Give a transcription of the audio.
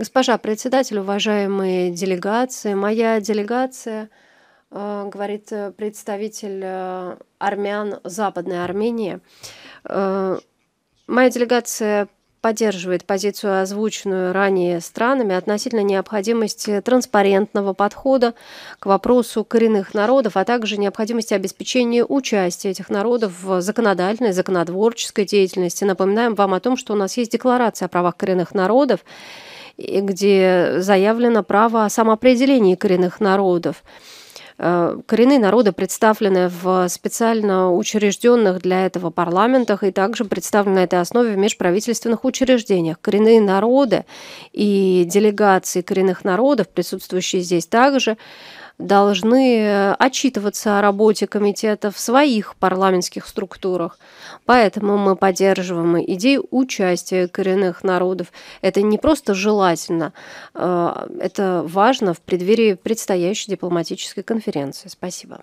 Госпожа председатель, уважаемые делегации, моя делегация, э, говорит э, представитель э, армян Западной Армении, моя делегация поддерживает позицию, озвученную ранее странами относительно необходимости транспарентного подхода к вопросу коренных народов, а также необходимости обеспечения участия этих народов в законодательной, законотворческой деятельности. Напоминаем вам о том, что у нас есть декларация о правах коренных народов, где заявлено право самоопределения коренных народов. Э, коренные народы представлены в специально учрежденных для этого парламентах и также представлены на этой основе в межправительственных учреждениях. Коренные народы и делегации коренных народов, присутствующие здесь также, должны э, отчитываться о работе комитета в своих парламентских структурах. Поэтому мы поддерживаем идею участия коренных народов. Это не просто желательно, э, это важно в преддверии предстоящей дипломатической конференции конференцию. Спасибо.